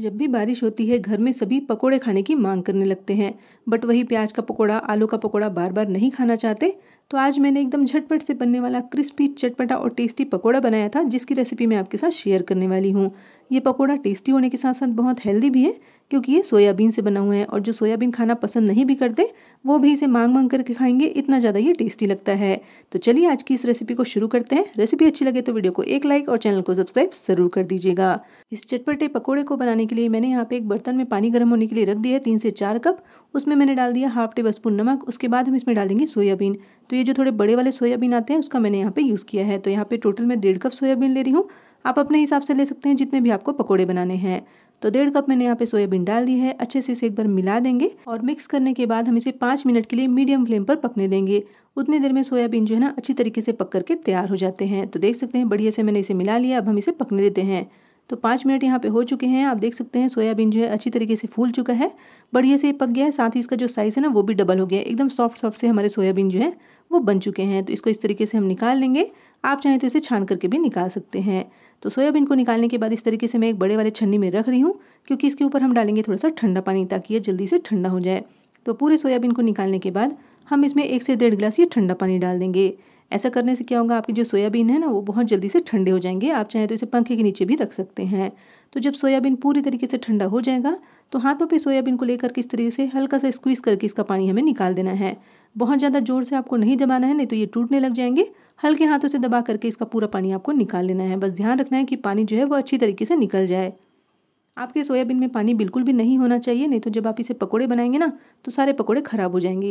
जब भी बारिश होती है घर में सभी पकोड़े खाने की मांग करने लगते हैं बट वही प्याज का पकोड़ा आलू का पकोड़ा बार बार नहीं खाना चाहते तो आज मैंने एकदम झटपट से बनने वाला क्रिस्पी चटपटा और टेस्टी पकोड़ा बनाया था जिसकी रेसिपी मैं आपके साथ शेयर करने वाली हूँ ये पकोड़ा टेस्टी होने के साथ साथ बहुत हेल्दी भी है क्योंकि ये सोयाबीन से बना हुआ है और जो सोयाबीन खाना पसंद नहीं भी करते वो भी इसे मांग मांग करके खाएंगे इतना ज़्यादा ये टेस्टी लगता है तो चलिए आज की इस रेसिपी को शुरू करते हैं रेसिपी अच्छी लगे तो वीडियो को एक लाइक और चैनल को सब्सक्राइब ज़रूर कर दीजिएगा इस चटपटे पकौड़े को बनाने के लिए मैंने यहाँ पे एक बर्तन में पानी गर्म होने के लिए रख दिया है तीन से चार कप उसमें मैंने डाल दिया हाफ टेबल स्पून नमक उसके बाद हम इसमें डालेंगे सोयाबीन तो ये जो थोड़े बड़े वाले सोयाबीन आते हैं उसका मैंने यहाँ पे यूज़ किया है तो यहाँ पे टोटल मैं डेढ़ कप सोयाबीन ले रही हूँ आप अपने हिसाब से ले सकते हैं जितने भी आपको पकौड़े बनाने हैं तो डेढ़ कप मैंने यहाँ पे सोयाबीन डाल दी है अच्छे से इसे एक बार मिला देंगे और मिक्स करने के बाद हम इसे पाँच मिनट के लिए मीडियम फ्लेम पर पकने देंगे उतनी देर में सोयाबीन जो है ना अच्छी तरीके से पक करके तैयार हो जाते हैं तो देख सकते हैं बढ़िया से मैंने इसे मिला लिया अब हम इसे पकने देते हैं तो पाँच मिनट यहाँ पे हो चुके हैं आप देख सकते हैं सोयाबीन जो है अच्छी तरीके से फूल चुका है बढ़िया से पक गया है साथ ही इसका जो साइज़ है ना वो भी डबल हो गया है एकदम सॉफ्ट सॉफ्ट से हमारे सोयाबीन जो है वो बन चुके हैं तो इसको इस तरीके से हम निकाल लेंगे आप चाहें तो इसे छान करके भी निकाल सकते हैं तो सोयाबीन को निकालने के बाद इस तरीके से मैं एक बड़े वाले छन्नी में रख रही हूँ क्योंकि इसके ऊपर हम डालेंगे थोड़ा सा ठंडा पानी ताकि ये जल्दी से ठंडा हो जाए तो पूरे सोयाबीन को निकालने के बाद हम इसमें एक से डेढ़ गिलास ये ठंडा पानी डाल देंगे ऐसा करने से क्या होगा आपकी जो सोयाबीन है ना वो बहुत जल्दी से ठंडे हो जाएंगे आप चाहें तो इसे पंखे के नीचे भी रख सकते हैं तो जब सोयाबीन पूरी तरीके से ठंडा हो जाएगा तो हाथों पे सोयाबीन को लेकर किस तरीके से हल्का सा स्क्वीज़ करके इसका पानी हमें निकाल देना है बहुत ज़्यादा जोर से आपको नहीं दबाना है नहीं तो ये टूटने लग जाएंगे हल्के हाथों से दबा करके इसका पूरा पानी आपको निकाल लेना है बस ध्यान रखना है कि पानी जो है वो अच्छी तरीके से निकल जाए आपके सोयाबीन में पानी बिल्कुल भी नहीं होना चाहिए नहीं तो जब आप इसे पकौड़े बनाएंगे ना तो सारे पकौड़े ख़राब हो जाएंगे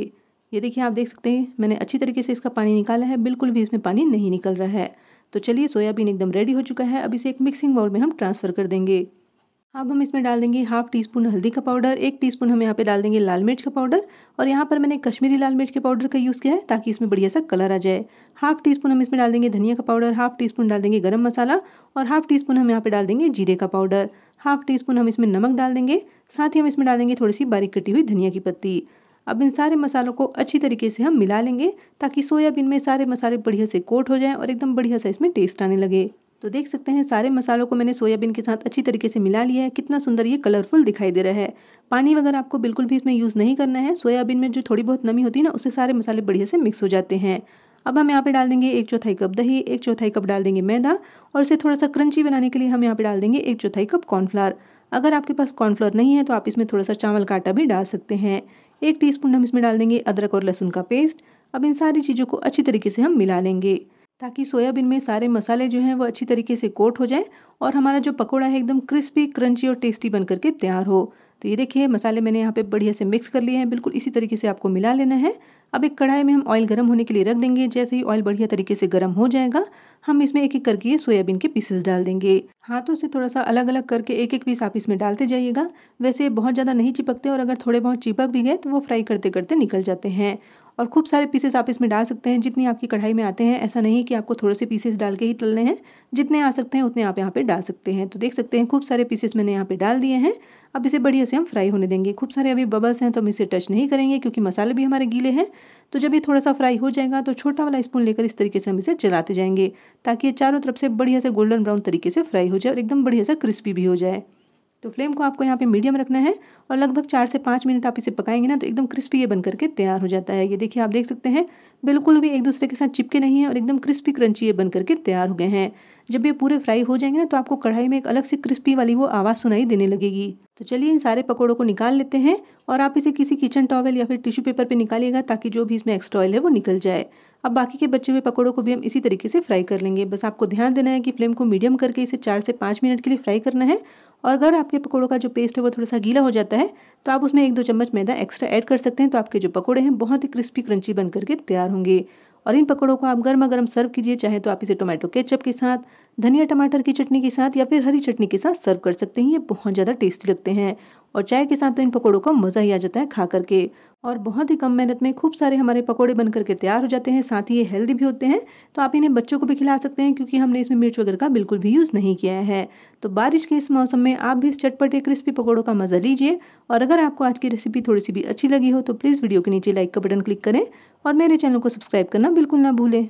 ये देखिए आप देख सकते हैं मैंने अच्छी तरीके से इसका पानी निकाला है बिल्कुल भी इसमें पानी नहीं निकल रहा है तो चलिए सोयाबीन एकदम रेडी हो चुका है अब इसे एक मिक्सिंग बाउल में हम ट्रांसफ़र कर देंगे अब हम इसमें डाल देंगे हाफ टी स्पून हल्दी का पाउडर एक टीस्पून हम यहाँ पे डाल देंगे लाल मिर्च का पाउडर और यहाँ पर मैंने कश्मीरी लाल मिर्च के पाउडर का यूज़ किया है ताकि इसमें बढ़िया सा कलर आ जाए हाफ टी स्पून हम इसमें डाल देंगे धनिया का पाउडर हाफ टी स्पून डाल देंगे गरम मसाला और हाफ टी स्पून हम यहाँ पर डाल देंगे जीरे का पाउडर हाफ टी स्पून हम इसमें नमक डाल देंगे साथ ही हम इसमें डाल देंगे थोड़ी सी बारीक कटी हुई धनिया की पत्ती अब इन सारे मसालों को अच्छी तरीके से हम मिला लेंगे ताकि सोयाबीन में सारे मसाले बढ़िया से कोट हो जाएं और एकदम बढ़िया सा इसमें टेस्ट आने लगे तो देख सकते हैं सारे मसालों को मैंने सोयाबीन के साथ अच्छी तरीके से मिला लिया है कितना सुंदर ये कलरफुल दिखाई दे रहा है पानी वगैरह आपको बिल्कुल भी इसमें यूज़ नहीं करना है सोयाबीन में जो थोड़ी बहुत नमी होती है ना उससे सारे मसाले बढ़िया से मिक्स हो जाते हैं अब हम यहाँ पे डाल देंगे एक चौथाई कप दही एक चौथाई कप डाल देंगे मैदा और इसे थोड़ा सा क्रंची बनाने के लिए हम यहाँ पे डाल देंगे एक चौथाई कप कॉर्नफ्लावर अगर आपके पास कॉर्नफ्लावर नहीं है तो आप इसमें थोड़ा सा चावल का आटा भी डाल सकते हैं एक टीस्पून हम इसमें डाल देंगे अदरक और लहसुन का पेस्ट अब इन सारी चीज़ों को अच्छी तरीके से हम मिला लेंगे ताकि सोयाबीन में सारे मसाले जो हैं वो अच्छी तरीके से कोट हो जाएं और हमारा जो पकोड़ा है एकदम क्रिस्पी क्रंची और टेस्टी बन करके तैयार हो तो ये देखिए मसाले मैंने यहाँ पे बढ़िया से मिक्स कर लिए हैं बिल्कुल इसी तरीके से आपको मिला लेना है अब एक कढ़ाई में हम ऑयल गर्म होने के लिए रख देंगे जैसे ही ऑयल बढ़िया तरीके से गर्म हो जाएगा हम इसमें एक एक करके सोयाबीन के पीसेस डाल देंगे हाथों से थोड़ा सा अलग अलग करके एक एक पीस आप इसमें डालते जाइएगा वैसे बहुत ज़्यादा नहीं चिपकते और अगर थोड़े बहुत चिपक भी गए तो वो फ्राई करते करते निकल जाते हैं और खूब सारे पीसेस आप इसमें डाल सकते हैं जितनी आपकी कढ़ाई में आते हैं ऐसा नहीं कि आपको थोड़े से पीसेस डाल के ही तलने हैं जितने आ सकते हैं उतने आप यहाँ पे डाल सकते हैं तो देख सकते हैं खूब सारे पीसेस मैंने यहाँ पे डाल दिए हैं अब इसे बढ़िया से हम फ्राई होने देंगे खूब सारे अभी बबल्स हैं तो हम इसे टच नहीं करेंगे क्योंकि मसाले भी हमारे गीले हैं तो जब ये थोड़ा सा फ्राई हो जाएगा तो छोटा वाला स्पून लेकर इस तरीके से हम इसे चलाते जाएंगे ताकि ये चारों तरफ से बढ़िया से गोल्डन ब्राउन तरीके से फ्राई हो जाए और एकदम बढ़िया से क्रिस्पी भी हो जाए तो फ्लेम को आपको यहाँ पे मीडियम रखना है और लगभग चार से पाँच मिनट आप इसे पकाएंगे ना तो एकदम क्रिस्पी ये बन करके तैयार हो जाता है ये देखिए आप देख सकते हैं बिल्कुल भी एक दूसरे के साथ चिपके नहीं है और एकदम क्रिस्पी क्रंची ये बन करके तैयार हो गए हैं जब ये पूरे फ्राई हो जाएंगे ना तो आपको कढ़ाई में एक अलग से क्रिस्पी वाली वो आवाज़ सुनाई देने लगेगी तो चलिए इन सारे पकौड़ों को निकाल लेते हैं और आप इसे किसी किचन टॉवल या फिर टिश्यू पेपर पर पे निकालिएगा ताकि जो भी इसमें एक्स्ट्रा ऑयल है वो निकल जाए अब बाकी के बचे हुए पकौड़ों को भी हम इसी तरीके से फ्राई कर लेंगे बस आपको ध्यान देना है कि फ्लेम को मीडियम करके इसे चार से पाँच मिनट के लिए फ्राई करना है और अगर आपके पकौड़ों का जो पेस्ट है वो थोड़ा सा गीला हो जाता है तो आप उसमें एक दो चम्मच मैदा एक्स्ट्रा ऐड कर सकते हैं तो आपके जो पकौड़े हैं बहुत ही क्रिस्पी क्रंची बन करके तैयार होंगे और इन पकौड़ों को आप गर्मा गर्म सर्व कीजिए चाहे तो आप इसे टोमेटो केचप के साथ धनिया टमाटर की चटनी के साथ या फिर हरी चटनी के साथ सर्व कर सकते हैं ये बहुत ज़्यादा टेस्टी लगते हैं और चाय के साथ तो इन पकौड़ों का मज़ा ही आ जाता है खा करके और बहुत ही कम मेहनत में खूब सारे हमारे पकौड़े बन करके तैयार हो जाते हैं साथ ही ये हेल्दी भी होते हैं तो आप इन्हें बच्चों को भी खिला सकते हैं क्योंकि हमने इसमें मिर्च वगैरह का बिल्कुल भी यूज़ नहीं किया है तो बारिश के इस मौसम में आप भी इस चटपटे क्रिस्पी पकौड़ों का मज़ा लीजिए और अगर आपको आज की रेसिपी थोड़ी सी भी अच्छी लगी हो तो प्लीज़ वीडियो के नीचे लाइक का बटन क्लिक करें और मेरे चैनल को सब्सक्राइब करना बिल्कुल ना भूलें